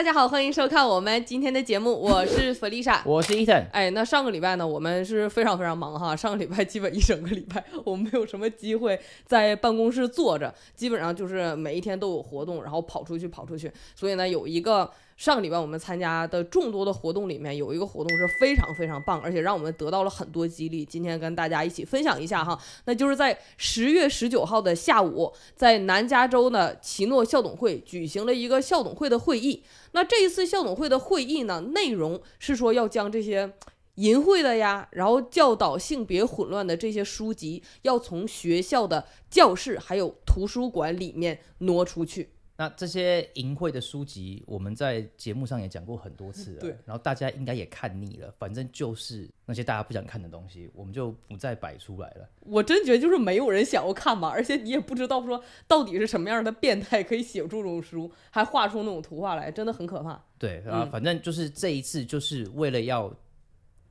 大家好，欢迎收看我们今天的节目，我是弗丽莎，我是伊森。哎，那上个礼拜呢，我们是非常非常忙哈，上个礼拜基本一整个礼拜，我们没有什么机会在办公室坐着，基本上就是每一天都有活动，然后跑出去跑出去，所以呢，有一个。上个礼拜我们参加的众多的活动里面，有一个活动是非常非常棒，而且让我们得到了很多激励。今天跟大家一起分享一下哈，那就是在十月十九号的下午，在南加州的奇诺校董会举行了一个校董会的会议。那这一次校董会的会议呢，内容是说要将这些淫秽的呀，然后教导性别混乱的这些书籍，要从学校的教室还有图书馆里面挪出去。那这些淫秽的书籍，我们在节目上也讲过很多次了。对，然后大家应该也看腻了，反正就是那些大家不想看的东西，我们就不再摆出来了。我真觉得就是没有人想要看嘛，而且你也不知道说到底是什么样的变态可以写这种书，还画出那种图画来，真的很可怕。对啊，反正就是这一次就是为了要。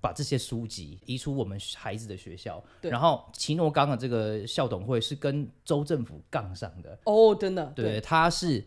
把这些书籍移出我们孩子的学校，对。然后奇诺刚的这个校董会是跟州政府杠上的哦，真的，对，他是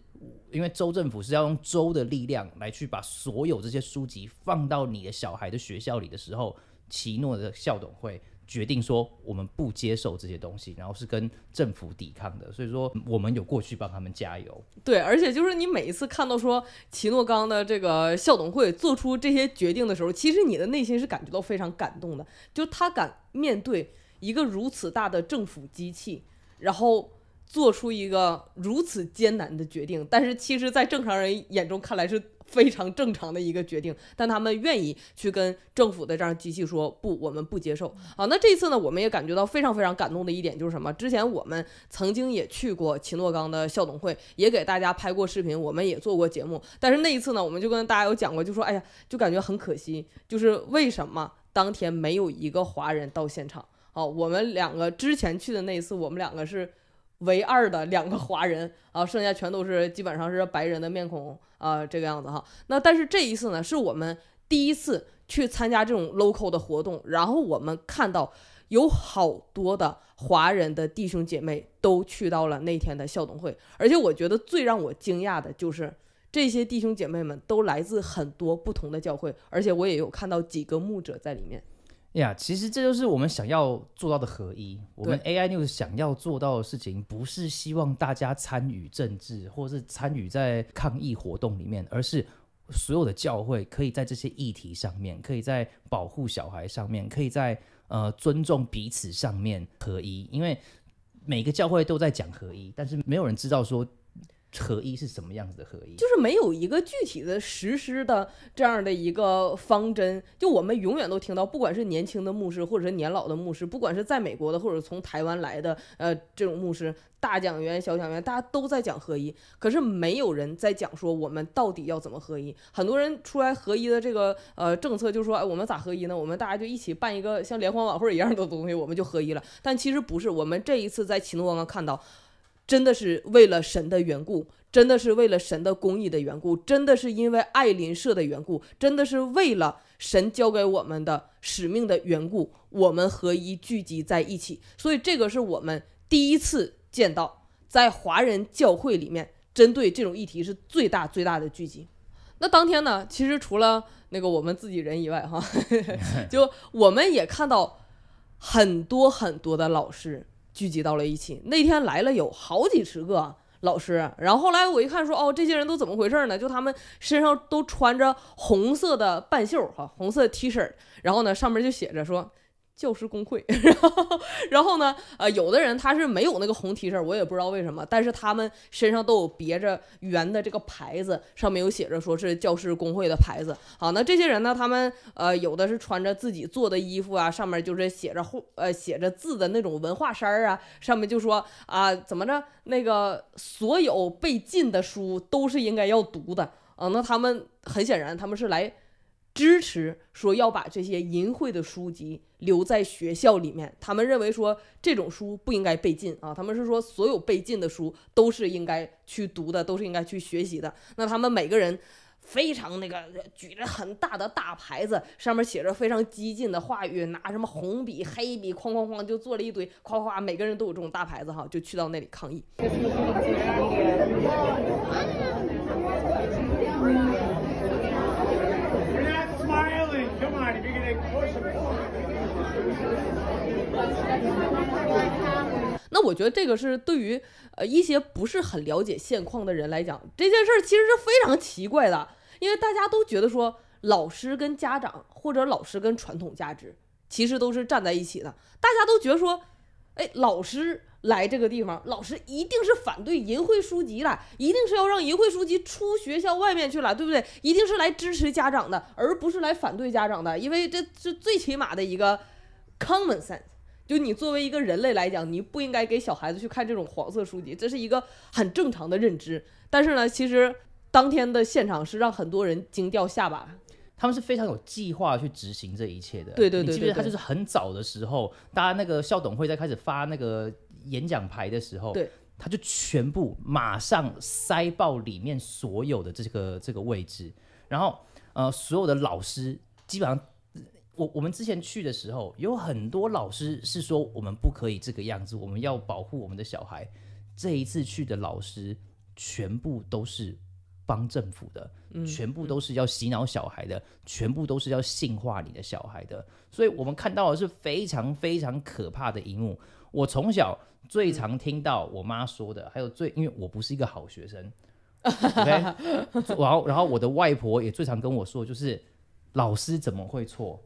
因为州政府是要用州的力量来去把所有这些书籍放到你的小孩的学校里的时候，奇诺的校董会。决定说我们不接受这些东西，然后是跟政府抵抗的，所以说我们有过去帮他们加油。对，而且就是你每一次看到说奇诺刚的这个校董会做出这些决定的时候，其实你的内心是感觉到非常感动的，就他敢面对一个如此大的政府机器，然后做出一个如此艰难的决定，但是其实，在正常人眼中看来是。非常正常的一个决定，但他们愿意去跟政府的这样机器说不，我们不接受。好，那这次呢，我们也感觉到非常非常感动的一点就是什么？之前我们曾经也去过秦诺刚的校董会，也给大家拍过视频，我们也做过节目。但是那一次呢，我们就跟大家有讲过，就说，哎呀，就感觉很可惜，就是为什么当天没有一个华人到现场？好，我们两个之前去的那一次，我们两个是。唯二的两个华人啊，剩下全都是基本上是白人的面孔啊，这个样子哈。那但是这一次呢，是我们第一次去参加这种 local 的活动，然后我们看到有好多的华人的弟兄姐妹都去到了那天的校董会，而且我觉得最让我惊讶的就是这些弟兄姐妹们都来自很多不同的教会，而且我也有看到几个牧者在里面。呀，其实这就是我们想要做到的合一。我们 AI News 想要做到的事情，不是希望大家参与政治，或是参与在抗议活动里面，而是所有的教会可以在这些议题上面，可以在保护小孩上面，可以在呃尊重彼此上面合一。因为每个教会都在讲合一，但是没有人知道说。合一是什么样子的合一？就是没有一个具体的实施的这样的一个方针。就我们永远都听到，不管是年轻的牧师或者是年老的牧师，不管是在美国的或者从台湾来的，呃，这种牧师大讲员小讲员，大家都在讲合一，可是没有人在讲说我们到底要怎么合一。很多人出来合一的这个呃政策，就说哎我们咋合一呢？我们大家就一起办一个像联欢晚会一样的东西，我们就合一了。但其实不是，我们这一次在启诺刚刚看到。真的是为了神的缘故，真的是为了神的公义的缘故，真的是因为爱邻舍的缘故，真的是为了神交给我们的使命的缘故，我们合一聚集在一起。所以这个是我们第一次见到在华人教会里面针对这种议题是最大最大的聚集。那当天呢，其实除了那个我们自己人以外，哈，就我们也看到很多很多的老师。聚集到了一起。那天来了有好几十个老师，然后后来我一看说：“哦，这些人都怎么回事呢？”就他们身上都穿着红色的半袖儿哈，红色 T 恤儿，然后呢上面就写着说。教师工会，然后呢？呃，有的人他是没有那个红 T 衫，我也不知道为什么。但是他们身上都有别着圆的这个牌子，上面有写着说是教师工会的牌子。好，那这些人呢？他们呃，有的是穿着自己做的衣服啊，上面就是写着画呃写着字的那种文化衫啊，上面就说啊怎么着那个所有被禁的书都是应该要读的啊。那他们很显然他们是来。支持说要把这些淫秽的书籍留在学校里面，他们认为说这种书不应该被禁啊。他们是说所有被禁的书都是应该去读的，都是应该去学习的。那他们每个人非常那个举着很大的大牌子，上面写着非常激进的话语，拿什么红笔、黑笔哐哐哐就做了一堆，夸夸，每个人都有这种大牌子哈，就去到那里抗议。那我觉得这个是对于呃一些不是很了解现况的人来讲，这件事儿其实是非常奇怪的，因为大家都觉得说老师跟家长或者老师跟传统价值其实都是站在一起的，大家都觉得说，哎，老师来这个地方，老师一定是反对淫秽书籍了，一定是要让淫秽书籍出学校外面去了，对不对？一定是来支持家长的，而不是来反对家长的，因为这是最起码的一个 common sense。就你作为一个人类来讲，你不应该给小孩子去看这种黄色书籍，这是一个很正常的认知。但是呢，其实当天的现场是让很多人惊掉下巴，他们是非常有计划去执行这一切的。对对对，记得他就是很早的时候，大家那个校董会在开始发那个演讲牌的时候，对，他就全部马上塞爆里面所有的这个这个位置，然后呃，所有的老师基本上。我我们之前去的时候，有很多老师是说我们不可以这个样子，我们要保护我们的小孩。这一次去的老师全部都是帮政府的，全部都是要洗脑小孩的，全部都是要性化你的小孩的。所以我们看到的是非常非常可怕的一幕。我从小最常听到我妈说的，还有最因为我不是一个好学生，OK，然后然后我的外婆也最常跟我说，就是老师怎么会错？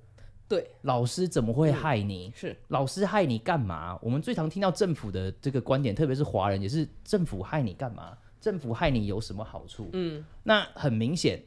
对，老师怎么会害你？是老师害你干嘛？我们最常听到政府的这个观点，特别是华人，也是政府害你干嘛？政府害你有什么好处？嗯，那很明显。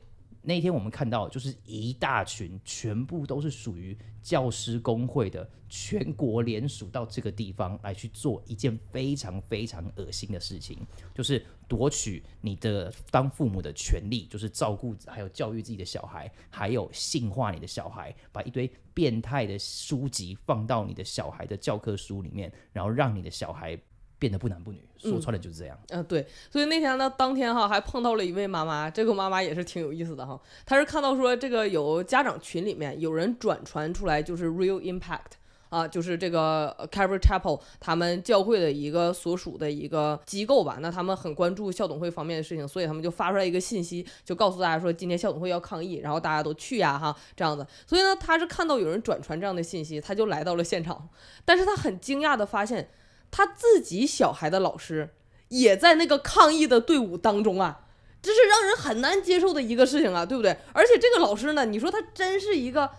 那天我们看到，就是一大群，全部都是属于教师工会的全国联署，到这个地方来去做一件非常非常恶心的事情，就是夺取你的当父母的权利，就是照顾还有教育自己的小孩，还有性化你的小孩，把一堆变态的书籍放到你的小孩的教科书里面，然后让你的小孩。变得不男不女，说穿了就是这样。嗯，对，所以那天呢，当天哈还碰到了一位妈妈，这个妈妈也是挺有意思的哈。她是看到说这个有家长群里面有人转传出来就是 Real Impact 啊，就是这个 c a v r Chapel 他们教会的一个所属的一个机构吧。那他们很关注校董会方面的事情，所以他们就发出来一个信息，就告诉大家说今天校董会要抗议，然后大家都去呀哈这样子。所以呢，她是看到有人转传这样的信息，她就来到了现场，但是她很惊讶的发现。他自己小孩的老师也在那个抗议的队伍当中啊，这是让人很难接受的一个事情啊，对不对？而且这个老师呢，你说他真是一个，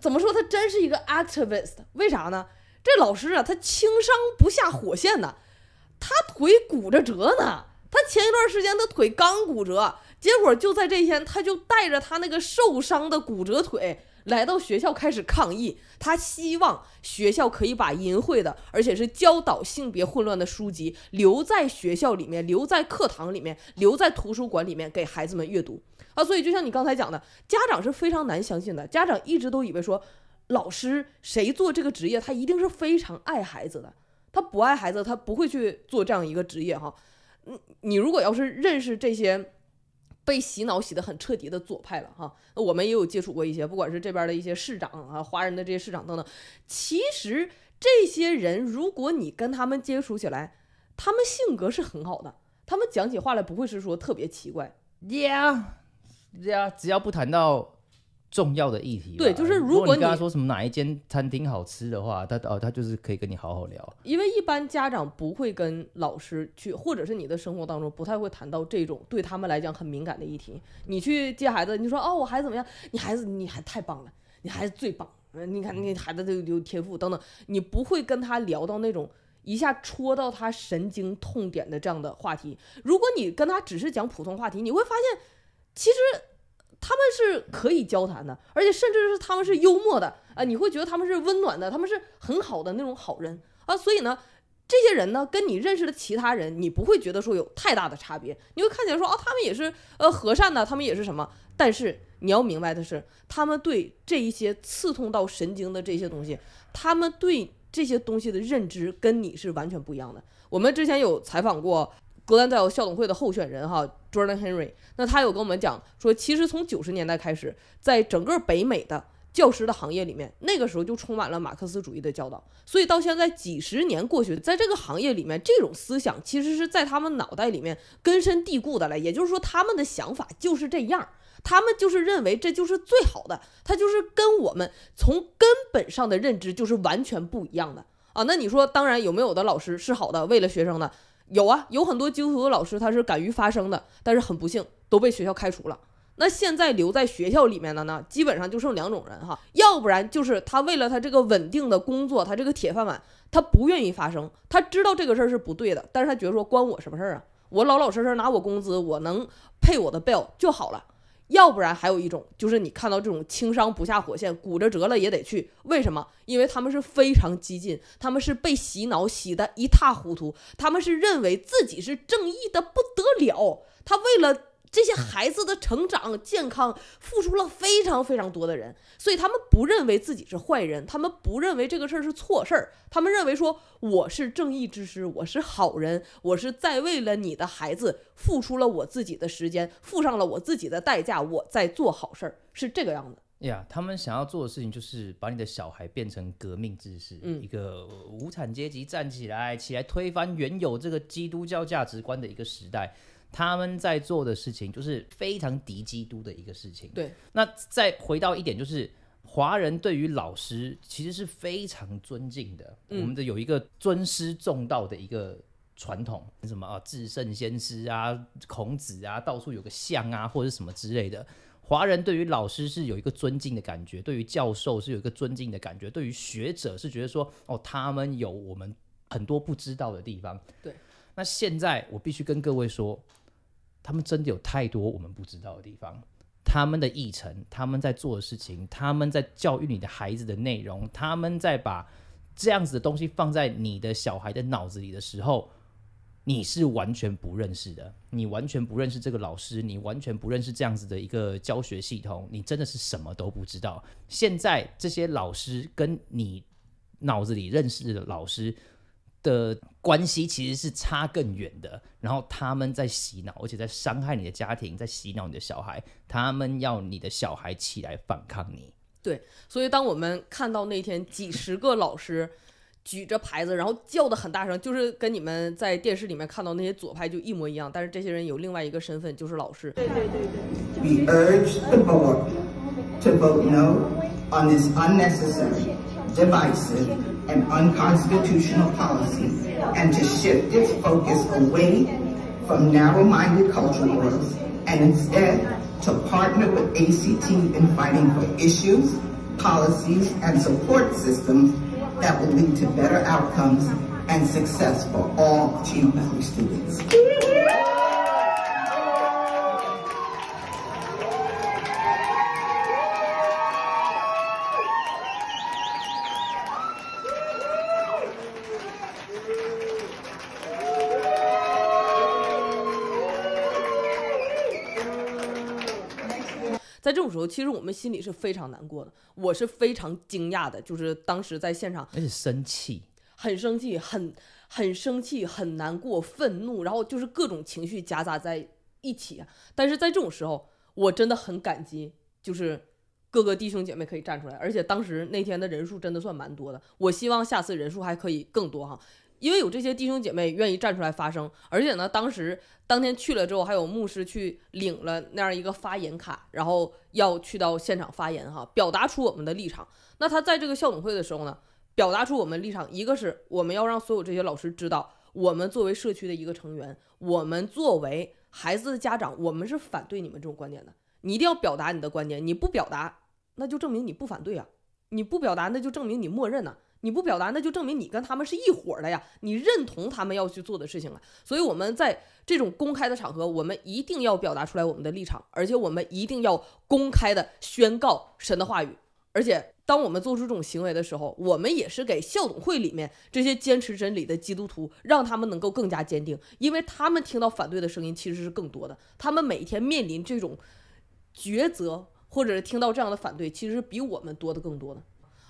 怎么说？他真是一个 activist？为啥呢？这老师啊，他轻伤不下火线呐，他腿骨折呢，他前一段时间他腿刚骨折，结果就在这天，他就带着他那个受伤的骨折腿。来到学校开始抗议，他希望学校可以把淫秽的，而且是教导性别混乱的书籍留在学校里面，留在课堂里面，留在图书馆里面给孩子们阅读啊。所以，就像你刚才讲的，家长是非常难相信的。家长一直都以为说，老师谁做这个职业，他一定是非常爱孩子的，他不爱孩子，他不会去做这样一个职业哈。你如果要是认识这些。被洗脑洗得很彻底的左派了哈，那我们也有接触过一些，不管是这边的一些市长啊，华人的这些市长等等。其实这些人，如果你跟他们接触起来，他们性格是很好的，他们讲起话来不会是说特别奇怪。Yeah，只要不谈到。重要的议题。对，就是如果你跟他说什么哪一间餐厅好吃的话，他哦，他就是可以跟你好好聊。因为一般家长不会跟老师去，或者是你的生活当中不太会谈到这种对他们来讲很敏感的议题。你去接孩子，你说哦，我孩子怎么样？你孩子，你还太棒了，你孩子最棒。你看，你孩子都有天赋等等，你不会跟他聊到那种一下戳到他神经痛点的这样的话题。如果你跟他只是讲普通话题，你会发现其实。他们是可以交谈的，而且甚至是他们是幽默的，呃，你会觉得他们是温暖的，他们是很好的那种好人啊。所以呢，这些人呢，跟你认识的其他人，你不会觉得说有太大的差别，你会看起来说啊，他们也是呃和善的，他们也是什么？但是你要明白的是，他们对这一些刺痛到神经的这些东西，他们对这些东西的认知跟你是完全不一样的。我们之前有采访过格兰戴尔校董会的候选人哈。Jordan Henry，那他有跟我们讲说，其实从九十年代开始，在整个北美的教师的行业里面，那个时候就充满了马克思主义的教导，所以到现在几十年过去，在这个行业里面，这种思想其实是在他们脑袋里面根深蒂固的了。也就是说，他们的想法就是这样，他们就是认为这就是最好的，他就是跟我们从根本上的认知就是完全不一样的啊。那你说，当然有没有的老师是好的，为了学生的？有啊，有很多督徒的老师，他是敢于发声的，但是很不幸都被学校开除了。那现在留在学校里面的呢，基本上就剩两种人哈，要不然就是他为了他这个稳定的工作，他这个铁饭碗，他不愿意发声。他知道这个事儿是不对的，但是他觉得说关我什么事儿啊？我老老实实拿我工资，我能配我的 bell 就好了。要不然还有一种，就是你看到这种轻伤不下火线，骨折了也得去，为什么？因为他们是非常激进，他们是被洗脑洗得一塌糊涂，他们是认为自己是正义的不得了，他为了。这些孩子的成长、健康，付出了非常非常多的人，所以他们不认为自己是坏人，他们不认为这个事儿是错事儿，他们认为说我是正义之师，我是好人，我是在为了你的孩子付出了我自己的时间，付上了我自己的代价，我在做好事儿，是这个样子。呀，他们想要做的事情就是把你的小孩变成革命之士，一个无产阶级站起来，起来推翻原有这个基督教价值观的一个时代。他们在做的事情就是非常敌基督的一个事情。对，那再回到一点，就是华人对于老师其实是非常尊敬的。我们的有一个尊师重道的一个传统，什么啊，至圣先师啊，孔子啊，到处有个像啊，或者什么之类的。华人对于老师是有一个尊敬的感觉，对于教授是有一个尊敬的感觉，对于学者是觉得说，哦，他们有我们很多不知道的地方。对，那现在我必须跟各位说。他们真的有太多我们不知道的地方，他们的议程，他们在做的事情，他们在教育你的孩子的内容，他们在把这样子的东西放在你的小孩的脑子里的时候，你是完全不认识的，你完全不认识这个老师，你完全不认识这样子的一个教学系统，你真的是什么都不知道。现在这些老师跟你脑子里认识的老师。的关系其实是差更远的，然后他们在洗脑，而且在伤害你的家庭，在洗脑你的小孩，他们要你的小孩起来反抗你。对，所以当我们看到那天几十个老师举着牌子，然后叫的很大声，就是跟你们在电视里面看到那些左派就一模一样，但是这些人有另外一个身份，就是老师。对对对对。an unconstitutional policy and to shift its focus away from narrow-minded cultural wars and instead to partner with ACT in fighting for issues, policies, and support systems that will lead to better outcomes and success for all Achievement students. 在这种时候，其实我们心里是非常难过的，我是非常惊讶的，就是当时在现场，而且生气，很生气，很很生气，很难过，愤怒，然后就是各种情绪夹杂在一起。但是在这种时候，我真的很感激，就是各个弟兄姐妹可以站出来，而且当时那天的人数真的算蛮多的，我希望下次人数还可以更多哈。因为有这些弟兄姐妹愿意站出来发声，而且呢，当时当天去了之后，还有牧师去领了那样一个发言卡，然后要去到现场发言哈，表达出我们的立场。那他在这个校董会的时候呢，表达出我们立场，一个是我们要让所有这些老师知道，我们作为社区的一个成员，我们作为孩子的家长，我们是反对你们这种观点的。你一定要表达你的观点，你不表达，那就证明你不反对啊，你不表达，那就证明你默认呢。你不表达，那就证明你跟他们是一伙的呀！你认同他们要去做的事情啊！所以我们在这种公开的场合，我们一定要表达出来我们的立场，而且我们一定要公开的宣告神的话语。而且，当我们做出这种行为的时候，我们也是给校董会里面这些坚持真理的基督徒，让他们能够更加坚定，因为他们听到反对的声音其实是更多的，他们每天面临这种抉择，或者是听到这样的反对，其实是比我们多的更多的。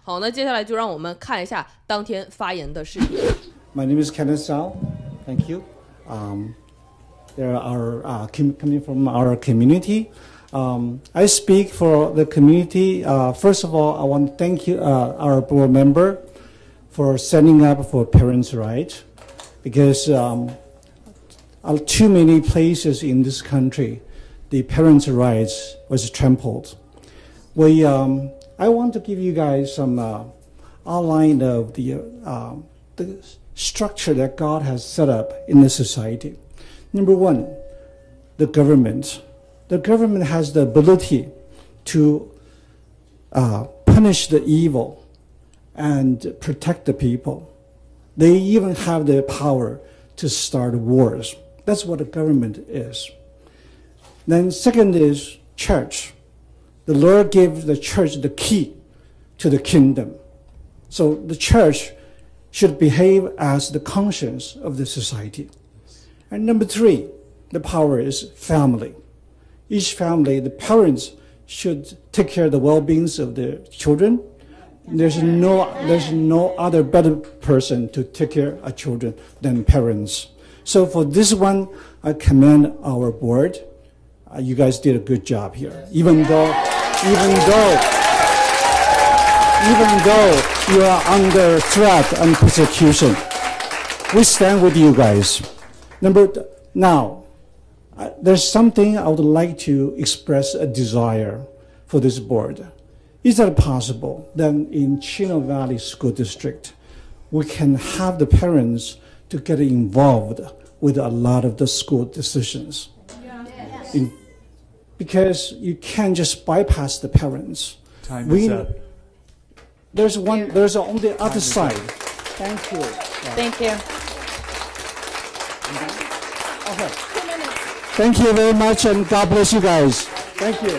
好，那接下来就让我们看一下当天发言的视频。My name is Kenneth Zhao. Thank you. Um, there are uh, coming from our community. Um, I speak for the community. Uh, first of all, I want to thank you, uh, our board member, for standing up for parents' rights, because um, too many places in this country, the parents' rights was trampled. We um, I want to give you guys some uh, outline of the, uh, the structure that God has set up in the society. Number one, the government. The government has the ability to uh, punish the evil and protect the people. They even have the power to start wars. That's what the government is. Then second is church the Lord gave the church the key to the kingdom. So the church should behave as the conscience of the society. And number three, the power is family. Each family, the parents should take care of the well-being of their children. There's no, there's no other better person to take care of children than parents. So for this one, I commend our board. Uh, you guys did a good job here, even though even though, even though you are under threat and persecution. We stand with you guys. Number, now, uh, there's something I would like to express a desire for this board. Is that possible that in Chino Valley School District, we can have the parents to get involved with a lot of the school decisions? Yeah. Yes. In, because you can't just bypass the parents. Time we, is up. There's one. There's on the Time other side. Up. Thank you. Thank you. Okay. Thank you very much, and God bless you guys. Thank you.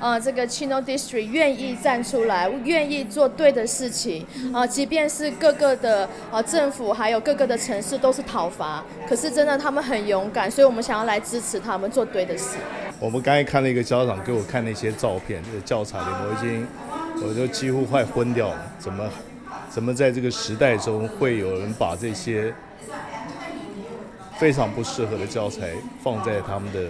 啊，这个 c h i n o District 愿意站出来，愿意做对的事情。啊，即便是各个的啊政府，还有各个的城市都是讨伐，可是真的他们很勇敢，所以我们想要来支持他们做对的事。我们刚才看了一个家长给我看那些照片，个教材里我已经，我就几乎快昏掉了。怎么，怎么在这个时代中会有人把这些非常不适合的教材放在他们的？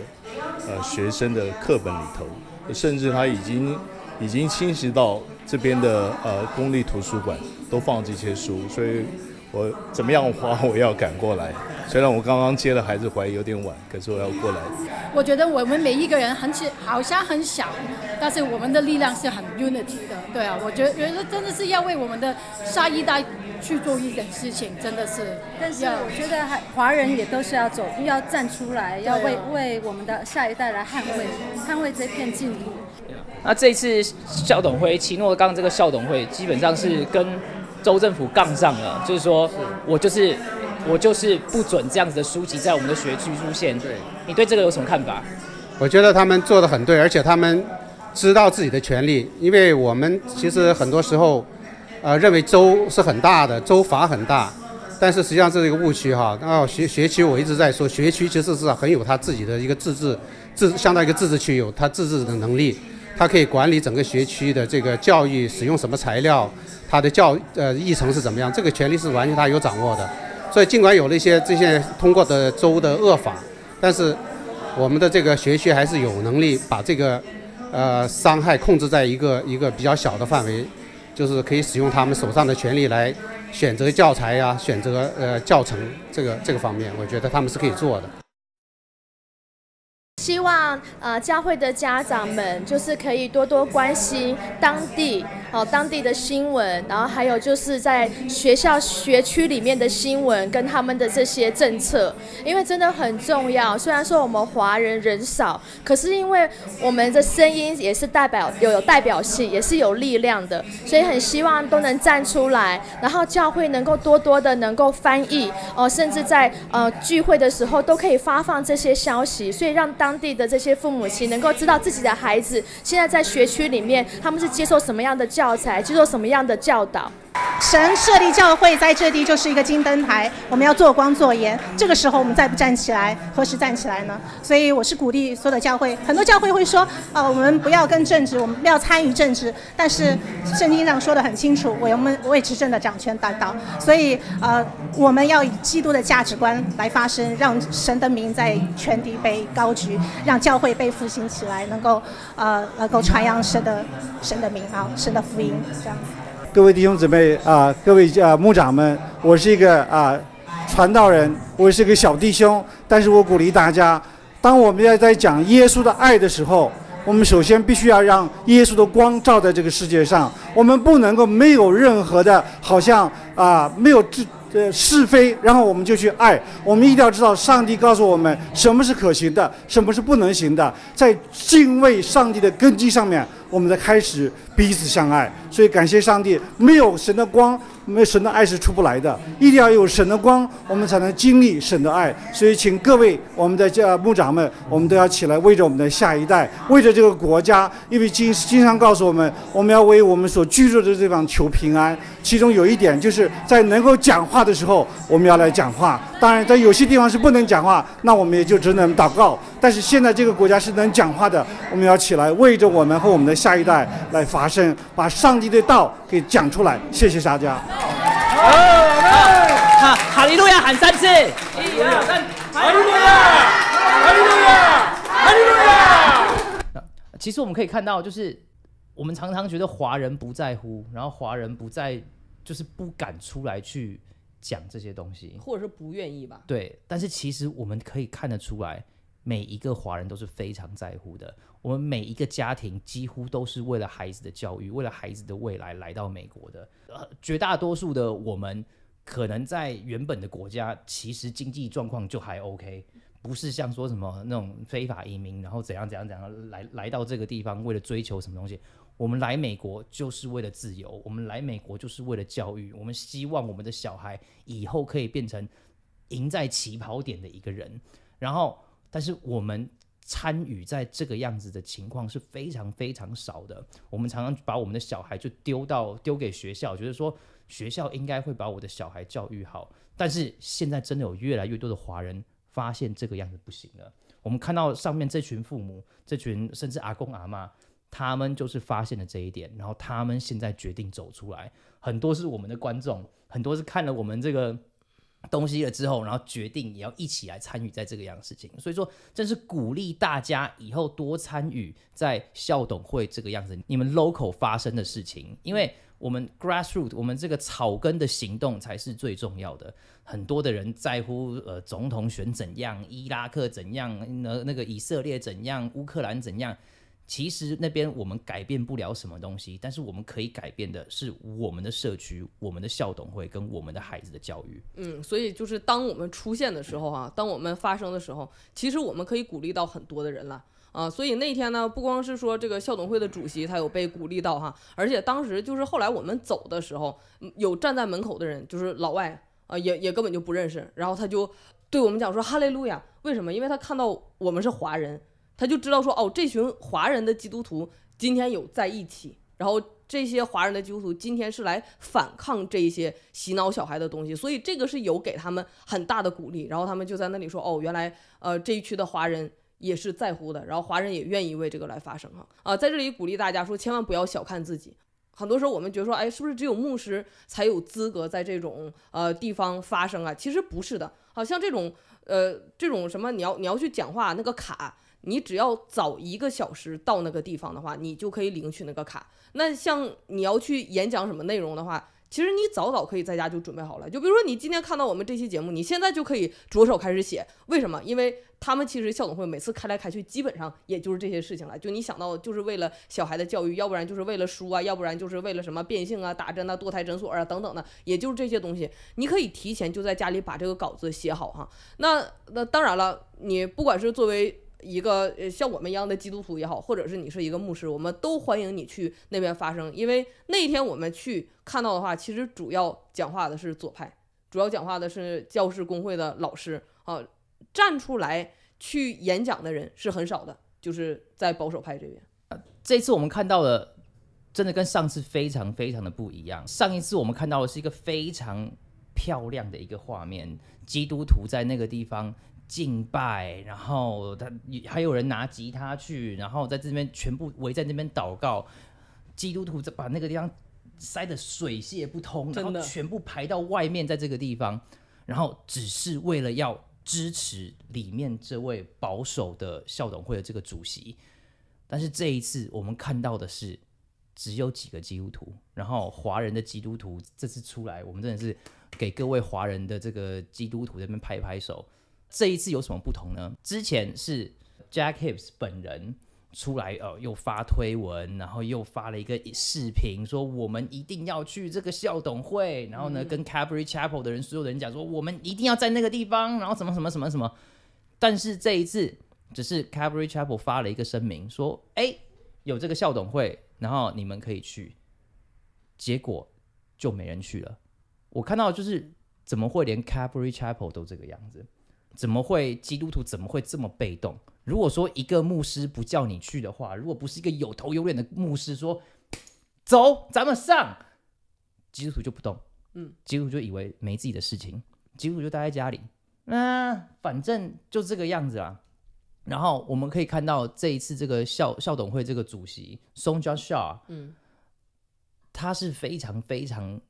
呃，学生的课本里头，甚至他已经已经侵蚀到这边的呃公立图书馆，都放这些书。所以，我怎么样花，我要赶过来。虽然我刚刚接了孩子怀有点晚，可是我要过来。我觉得我们每一个人很好像很小，但是我们的力量是很 unity 的，对啊。我觉得觉得真的是要为我们的下一代。去做一点事情，真的是，但是我觉得还华人也都是要走，要站出来，要为为我们的下一代来捍卫，捍卫这片净土。那这一次校董会，奇诺刚这个校董会基本上是跟州政府杠上了，就是说我就是我就是不准这样子的书籍在我们的学区出现。对，你对这个有什么看法？我觉得他们做的很对，而且他们知道自己的权利，因为我们其实很多时候。呃，认为州是很大的，州法很大，但是实际上这是一个误区哈。然后学学区我一直在说，学区其实是很有它自己的一个自治，自相当于一个自治区，有它自治的能力，它可以管理整个学区的这个教育，使用什么材料，它的教呃议程是怎么样，这个权利是完全它有掌握的。所以尽管有那些这些通过的州的恶法，但是我们的这个学区还是有能力把这个呃伤害控制在一个一个比较小的范围。就是可以使用他们手上的权利来选择教材呀，选择呃教程，这个这个方面，我觉得他们是可以做的。希望呃教会的家长们就是可以多多关心当地。哦，当地的新闻，然后还有就是在学校学区里面的新闻跟他们的这些政策，因为真的很重要。虽然说我们华人人少，可是因为我们的声音也是代表有有代表性，也是有力量的，所以很希望都能站出来。然后教会能够多多的能够翻译，哦，甚至在呃聚会的时候都可以发放这些消息，所以让当地的这些父母亲能够知道自己的孩子现在在学区里面，他们是接受什么样的教。教材去做什么样的教导？神设立教会在这地就是一个金灯台，我们要做光做盐。这个时候我们再不站起来，何时站起来呢？所以我是鼓励所有的教会。很多教会会说，呃，我们不要跟政治，我们不要参与政治。但是圣经上说的很清楚，我们为执政的掌权担当。所以，呃，我们要以基督的价值观来发声，让神的名在全地被高举，让教会被复兴起来，能够，呃，能够传扬神的神的名啊，神的。各位弟兄姊妹啊，各位啊牧长们，我是一个啊传道人，我是个小弟兄，但是我鼓励大家，当我们要在讲耶稣的爱的时候，我们首先必须要让耶稣的光照在这个世界上，我们不能够没有任何的好像啊没有这呃是非，然后我们就去爱，我们一定要知道上帝告诉我们什么是可行的，什么是不能行的，在敬畏上帝的根基上面。我们的开始彼此相爱，所以感谢上帝，没有神的光，没有神的爱是出不来的。一定要有神的光，我们才能经历神的爱。所以，请各位，我们的这牧长们，我们都要起来为着我们的下一代，为着这个国家。因为经经常告诉我们，我们要为我们所居住的地方求平安。其中有一点，就是在能够讲话的时候，我们要来讲话。当然，在有些地方是不能讲话，那我们也就只能祷告。但是现在这个国家是能讲话的，我们要起来为着我们和我们的下一代来发声，把上帝的道给讲出来。谢谢大家。好，我好，哈利路亚喊三次。一二三，哈利路亚，哈利路亚，哈利路亚。其实我们可以看到，就是我们常常觉得华人不在乎，然后华人不在，就是不敢出来去。讲这些东西，或者是不愿意吧。对，但是其实我们可以看得出来，每一个华人都是非常在乎的。我们每一个家庭几乎都是为了孩子的教育，为了孩子的未来来到美国的。呃，绝大多数的我们可能在原本的国家其实经济状况就还 OK，不是像说什么那种非法移民，然后怎样怎样怎样来来到这个地方，为了追求什么东西。我们来美国就是为了自由，我们来美国就是为了教育，我们希望我们的小孩以后可以变成赢在起跑点的一个人。然后，但是我们参与在这个样子的情况是非常非常少的。我们常常把我们的小孩就丢到丢给学校，觉得说学校应该会把我的小孩教育好。但是现在真的有越来越多的华人发现这个样子不行了。我们看到上面这群父母，这群甚至阿公阿妈。他们就是发现了这一点，然后他们现在决定走出来。很多是我们的观众，很多是看了我们这个东西了之后，然后决定也要一起来参与在这个样的事情。所以说，真是鼓励大家以后多参与在校董会这个样子，你们 local 发生的事情，因为我们 grassroot 我们这个草根的行动才是最重要的。很多的人在乎呃总统选怎样，伊拉克怎样，那那个以色列怎样，乌克兰怎样。其实那边我们改变不了什么东西，但是我们可以改变的是我们的社区、我们的校董会跟我们的孩子的教育。嗯，所以就是当我们出现的时候啊，当我们发生的时候，其实我们可以鼓励到很多的人了啊。所以那天呢，不光是说这个校董会的主席他有被鼓励到哈，而且当时就是后来我们走的时候，有站在门口的人就是老外啊，也也根本就不认识，然后他就对我们讲说哈利路亚，为什么？因为他看到我们是华人。他就知道说哦，这群华人的基督徒今天有在一起，然后这些华人的基督徒今天是来反抗这些洗脑小孩的东西，所以这个是有给他们很大的鼓励。然后他们就在那里说哦，原来呃这一区的华人也是在乎的，然后华人也愿意为这个来发声哈啊，在这里鼓励大家说千万不要小看自己，很多时候我们觉得说哎，是不是只有牧师才有资格在这种呃地方发声啊？其实不是的，好像这种呃这种什么你要你要去讲话那个卡。你只要早一个小时到那个地方的话，你就可以领取那个卡。那像你要去演讲什么内容的话，其实你早早可以在家就准备好了。就比如说你今天看到我们这期节目，你现在就可以着手开始写。为什么？因为他们其实校董会每次开来开去，基本上也就是这些事情了。就你想到，就是为了小孩的教育，要不然就是为了书啊，要不然就是为了什么变性啊、打针啊、堕胎诊所啊等等的，也就是这些东西。你可以提前就在家里把这个稿子写好哈。那那当然了，你不管是作为一个像我们一样的基督徒也好，或者是你是一个牧师，我们都欢迎你去那边发声。因为那天我们去看到的话，其实主要讲话的是左派，主要讲话的是教师工会的老师啊，站出来去演讲的人是很少的，就是在保守派这边。这次我们看到的，真的跟上次非常非常的不一样。上一次我们看到的是一个非常漂亮的一个画面，基督徒在那个地方。敬拜，然后他还有人拿吉他去，然后在这边全部围在那边祷告。基督徒把那个地方塞得水泄不通，然后全部排到外面，在这个地方，然后只是为了要支持里面这位保守的校董会的这个主席。但是这一次我们看到的是，只有几个基督徒，然后华人的基督徒这次出来，我们真的是给各位华人的这个基督徒这边拍拍手。这一次有什么不同呢？之前是 Jack Hibs 本人出来，呃，又发推文，然后又发了一个视频，说我们一定要去这个校董会，然后呢，跟 c a b r i Chapel 的人，所有的人讲说，我们一定要在那个地方，然后什么什么什么什么。但是这一次，只是 c a b r i Chapel 发了一个声明，说，哎，有这个校董会，然后你们可以去。结果就没人去了。我看到就是，怎么会连 c a b r i Chapel 都这个样子？怎么会基督徒怎么会这么被动？如果说一个牧师不叫你去的话，如果不是一个有头有脸的牧师说“走，咱们上”，基督徒就不动。嗯，基督徒就以为没自己的事情，基督徒就待在家里。那反正就这个样子啊。然后我们可以看到这一次这个校校董会这个主席 Song John Shaw，嗯，他是非常非常。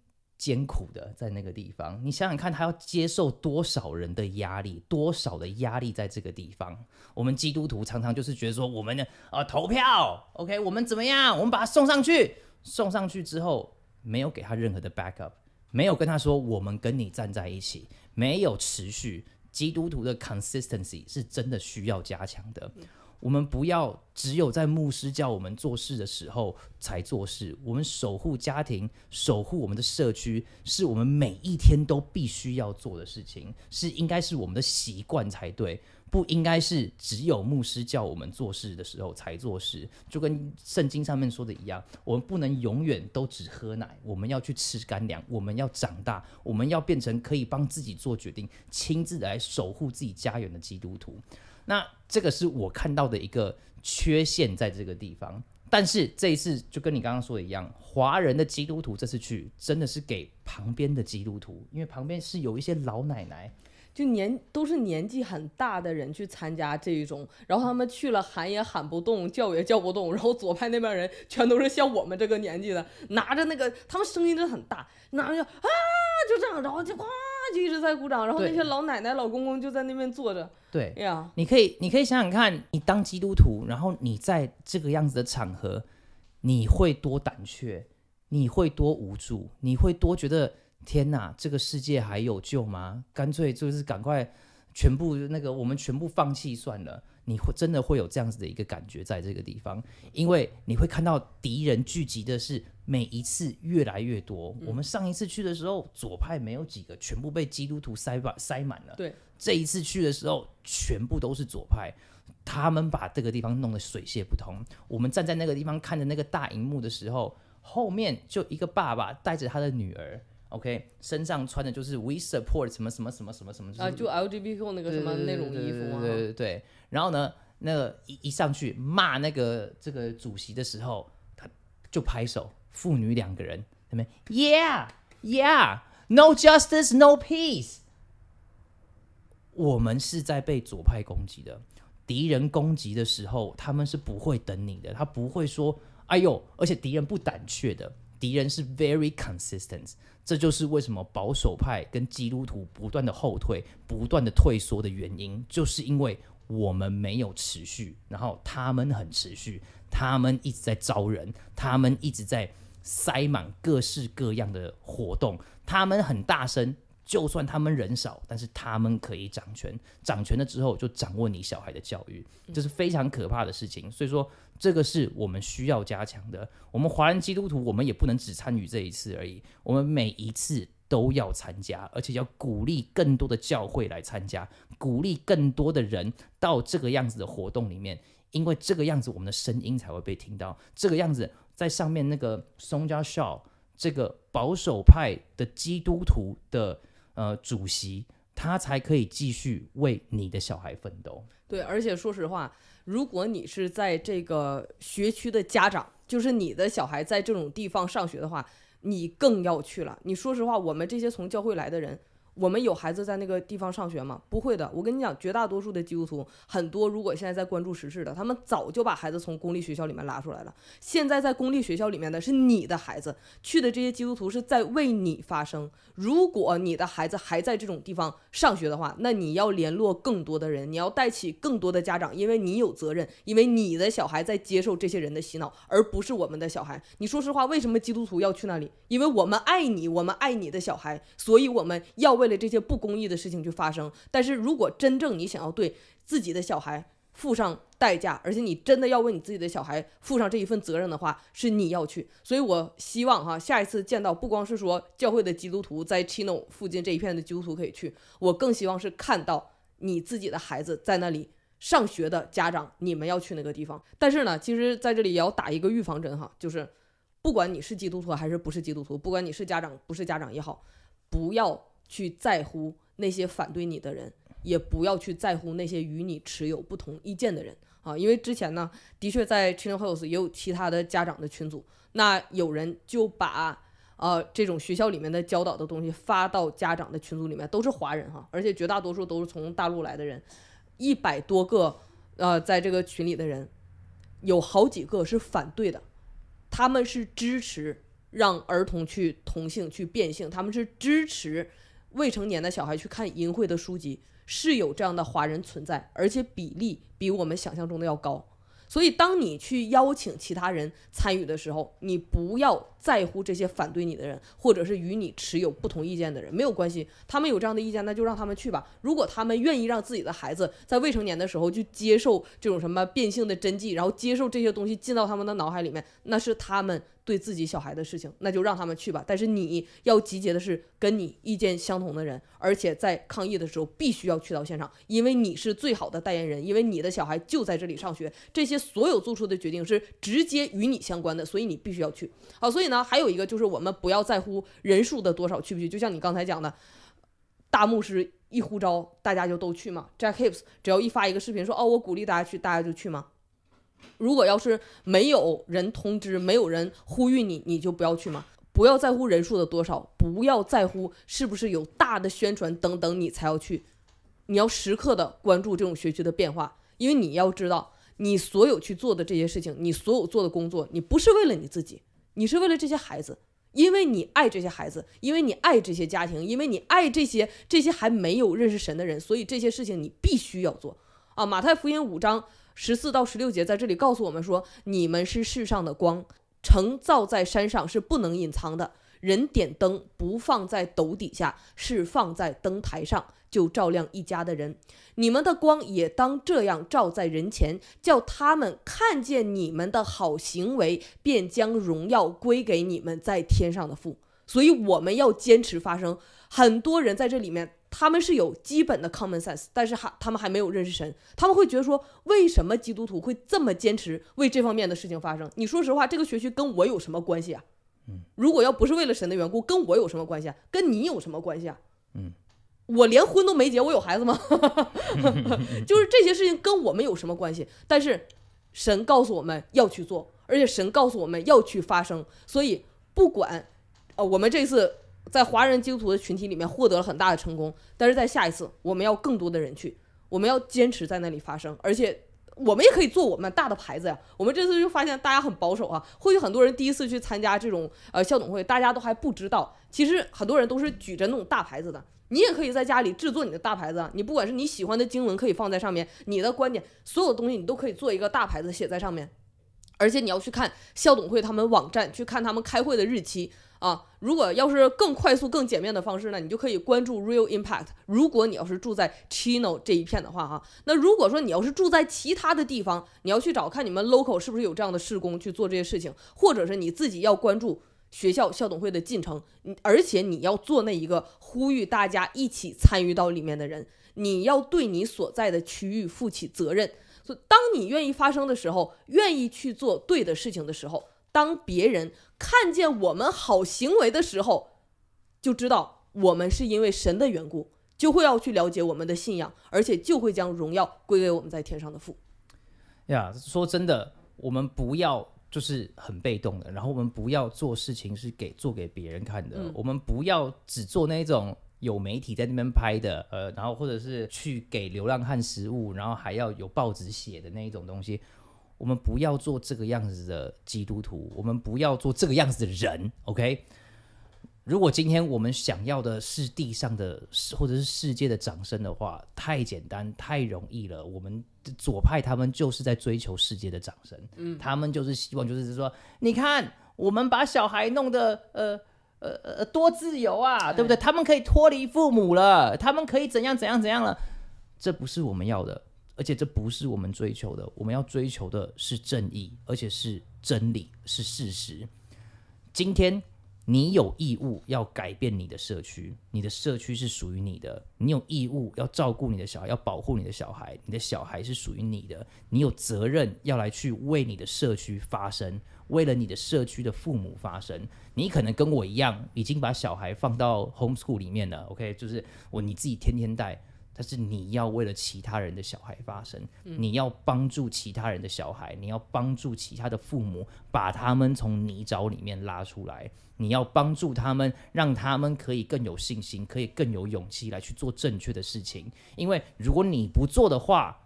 艰苦的，在那个地方，你想想看，他要接受多少人的压力，多少的压力在这个地方。我们基督徒常常就是觉得说，我们的呃投票，OK，我们怎么样？我们把他送上去，送上去之后，没有给他任何的 backup，没有跟他说我们跟你站在一起，没有持续基督徒的 consistency，是真的需要加强的。我们不要只有在牧师叫我们做事的时候才做事。我们守护家庭、守护我们的社区，是我们每一天都必须要做的事情，是应该是我们的习惯才对。不应该是只有牧师叫我们做事的时候才做事。就跟圣经上面说的一样，我们不能永远都只喝奶，我们要去吃干粮，我们要长大，我们要变成可以帮自己做决定、亲自来守护自己家园的基督徒。那这个是我看到的一个缺陷，在这个地方。但是这一次就跟你刚刚说的一样，华人的基督徒这次去真的是给旁边的基督徒，因为旁边是有一些老奶奶，就年都是年纪很大的人去参加这一种，然后他们去了喊也喊不动，叫也叫不动，然后左派那边人全都是像我们这个年纪的，拿着那个他们声音真的很大，拿着啊就这样，然后就咵就一直在鼓掌，然后那些老奶奶老公公就在那边坐着。对你可以，你可以想想看，你当基督徒，然后你在这个样子的场合，你会多胆怯，你会多无助，你会多觉得天哪，这个世界还有救吗？干脆就是赶快。全部那个，我们全部放弃算了。你会真的会有这样子的一个感觉在这个地方，因为你会看到敌人聚集的是每一次越来越多。我们上一次去的时候，左派没有几个，全部被基督徒塞满塞满了。对，这一次去的时候，全部都是左派，他们把这个地方弄得水泄不通。我们站在那个地方看着那个大荧幕的时候，后面就一个爸爸带着他的女儿。OK，身上穿的就是 We support 什么什么什么什么什么啊，就 LGBTQ 那个什么那种衣服对对对对对。然后呢，那个一一上去骂那个这个主席的时候，他就拍手，父女两个人，他们 Yeah Yeah，No justice，No peace。我们是在被左派攻击的，敌人攻击的时候，他们是不会等你的，他不会说哎呦，而且敌人不胆怯的，敌人是 very consistent。这就是为什么保守派跟基督徒不断的后退、不断的退缩的原因，就是因为我们没有持续，然后他们很持续，他们一直在招人，他们一直在塞满各式各样的活动，他们很大声，就算他们人少，但是他们可以掌权，掌权了之后就掌握你小孩的教育，这是非常可怕的事情，所以说。这个是我们需要加强的。我们华人基督徒，我们也不能只参与这一次而已。我们每一次都要参加，而且要鼓励更多的教会来参加，鼓励更多的人到这个样子的活动里面，因为这个样子我们的声音才会被听到。这个样子，在上面那个松家少这个保守派的基督徒的呃主席。他才可以继续为你的小孩奋斗。对，而且说实话，如果你是在这个学区的家长，就是你的小孩在这种地方上学的话，你更要去了。你说实话，我们这些从教会来的人。我们有孩子在那个地方上学吗？不会的，我跟你讲，绝大多数的基督徒，很多如果现在在关注时事的，他们早就把孩子从公立学校里面拉出来了。现在在公立学校里面的是你的孩子去的这些基督徒是在为你发声。如果你的孩子还在这种地方上学的话，那你要联络更多的人，你要带起更多的家长，因为你有责任，因为你的小孩在接受这些人的洗脑，而不是我们的小孩。你说实话，为什么基督徒要去那里？因为我们爱你，我们爱你的小孩，所以我们要。为了这些不公益的事情去发生，但是如果真正你想要对自己的小孩付上代价，而且你真的要为你自己的小孩负上这一份责任的话，是你要去。所以我希望哈，下一次见到不光是说教会的基督徒在 Chino 附近这一片的基督徒可以去，我更希望是看到你自己的孩子在那里上学的家长，你们要去那个地方。但是呢，其实在这里也要打一个预防针哈，就是不管你是基督徒还是不是基督徒，不管你是家长不是家长也好，不要。去在乎那些反对你的人，也不要去在乎那些与你持有不同意见的人啊！因为之前呢，的确在群友会所也有其他的家长的群组，那有人就把呃这种学校里面的教导的东西发到家长的群组里面，都是华人哈，而且绝大多数都是从大陆来的人，一百多个呃在这个群里的人，有好几个是反对的，他们是支持让儿童去同性去变性，他们是支持。未成年的小孩去看淫秽的书籍是有这样的华人存在，而且比例比我们想象中的要高。所以，当你去邀请其他人参与的时候，你不要在乎这些反对你的人，或者是与你持有不同意见的人，没有关系。他们有这样的意见，那就让他们去吧。如果他们愿意让自己的孩子在未成年的时候就接受这种什么变性的针剂，然后接受这些东西进到他们的脑海里面，那是他们。对自己小孩的事情，那就让他们去吧。但是你要集结的是跟你意见相同的人，而且在抗议的时候必须要去到现场，因为你是最好的代言人，因为你的小孩就在这里上学。这些所有做出的决定是直接与你相关的，所以你必须要去。好，所以呢，还有一个就是我们不要在乎人数的多少，去不去。就像你刚才讲的，大牧师一呼召，大家就都去嘛。Jack h a p s 只要一发一个视频说哦，我鼓励大家去，大家就去嘛。如果要是没有人通知、没有人呼吁你，你就不要去嘛！不要在乎人数的多少，不要在乎是不是有大的宣传等等，你才要去。你要时刻的关注这种学区的变化，因为你要知道，你所有去做的这些事情，你所有做的工作，你不是为了你自己，你是为了这些孩子，因为你爱这些孩子，因为你爱这些家庭，因为你爱这些这些还没有认识神的人，所以这些事情你必须要做啊！马太福音五章。十四到十六节在这里告诉我们说：你们是世上的光，城造在山上是不能隐藏的。人点灯不放在斗底下，是放在灯台上，就照亮一家的人。你们的光也当这样照在人前，叫他们看见你们的好行为，便将荣耀归给你们在天上的父。所以我们要坚持发声。很多人在这里面。他们是有基本的 common sense，但是还他们还没有认识神，他们会觉得说，为什么基督徒会这么坚持为这方面的事情发生？你说实话，这个学区跟我有什么关系啊？嗯，如果要不是为了神的缘故，跟我有什么关系？啊？跟你有什么关系啊？嗯，我连婚都没结，我有孩子吗？就是这些事情跟我们有什么关系？但是神告诉我们要去做，而且神告诉我们要去发生，所以不管，呃，我们这次。在华人基督徒的群体里面获得了很大的成功，但是在下一次我们要更多的人去，我们要坚持在那里发声，而且我们也可以做我们大的牌子呀。我们这次就发现大家很保守啊，或许很多人第一次去参加这种呃校董会，大家都还不知道。其实很多人都是举着那种大牌子的，你也可以在家里制作你的大牌子啊。你不管是你喜欢的经文可以放在上面，你的观点，所有东西你都可以做一个大牌子写在上面，而且你要去看校董会他们网站，去看他们开会的日期。啊，如果要是更快速、更简便的方式呢，你就可以关注 Real Impact。如果你要是住在 Chino 这一片的话，哈，那如果说你要是住在其他的地方，你要去找看你们 local 是不是有这样的施工去做这些事情，或者是你自己要关注学校校董会的进程，你而且你要做那一个呼吁大家一起参与到里面的人，你要对你所在的区域负起责任。所以，当你愿意发声的时候，愿意去做对的事情的时候。当别人看见我们好行为的时候，就知道我们是因为神的缘故，就会要去了解我们的信仰，而且就会将荣耀归给我们在天上的父。呀，说真的，我们不要就是很被动的，然后我们不要做事情是给做给别人看的，我们不要只做那种有媒体在那边拍的，呃，然后或者是去给流浪汉食物，然后还要有报纸写的那一种东西。我们不要做这个样子的基督徒，我们不要做这个样子的人，OK？如果今天我们想要的是地上的，或者是世界的掌声的话，太简单，太容易了。我们左派他们就是在追求世界的掌声，嗯，他们就是希望，就是说，你看，我们把小孩弄得，呃呃呃，多自由啊，对不对？他们可以脱离父母了，他们可以怎样怎样怎样了？这不是我们要的。而且这不是我们追求的，我们要追求的是正义，而且是真理，是事实。今天你有义务要改变你的社区，你的社区是属于你的，你有义务要照顾你的小孩，要保护你的小孩，你的小孩是属于你的，你有责任要来去为你的社区发声，为了你的社区的父母发声。你可能跟我一样，已经把小孩放到 homeschool 里面了 o k 就是我你自己天天带。但是你要为了其他人的小孩发声，你要帮助其他人的小孩，你要帮助其他的父母，把他们从泥沼里面拉出来，你要帮助他们，让他们可以更有信心，可以更有勇气来去做正确的事情。因为如果你不做的话，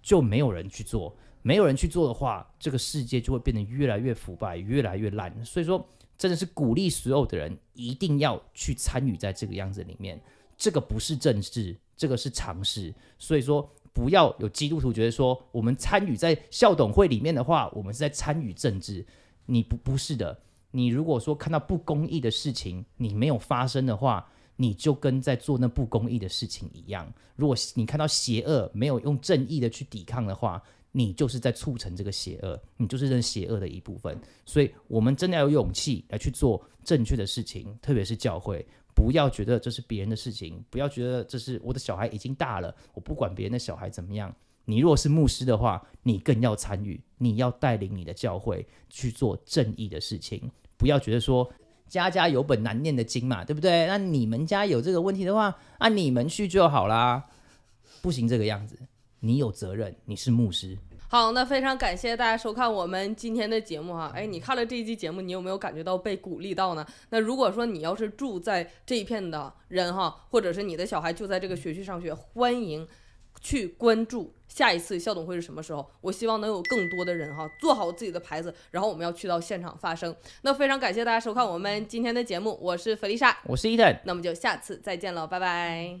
就没有人去做，没有人去做的话，这个世界就会变得越来越腐败，越来越烂。所以说，真的是鼓励所有的人一定要去参与在这个样子里面。这个不是政治。这个是常识，所以说不要有基督徒觉得说，我们参与在校董会里面的话，我们是在参与政治。你不不是的。你如果说看到不公义的事情，你没有发生的话，你就跟在做那不公义的事情一样。如果你看到邪恶没有用正义的去抵抗的话，你就是在促成这个邪恶，你就是这邪恶的一部分。所以，我们真的要有勇气来去做正确的事情，特别是教会。不要觉得这是别人的事情，不要觉得这是我的小孩已经大了，我不管别人的小孩怎么样。你若是牧师的话，你更要参与，你要带领你的教会去做正义的事情。不要觉得说家家有本难念的经嘛，对不对？那你们家有这个问题的话，啊，你们去就好啦。不行，这个样子，你有责任，你是牧师。好，那非常感谢大家收看我们今天的节目哈。哎，你看了这一期节目，你有没有感觉到被鼓励到呢？那如果说你要是住在这一片的人哈，或者是你的小孩就在这个学区上学，欢迎去关注下一次校董会是什么时候。我希望能有更多的人哈，做好自己的牌子，然后我们要去到现场发声。那非常感谢大家收看我们今天的节目，我是弗丽莎，我是伊坦，那么就下次再见了，拜拜。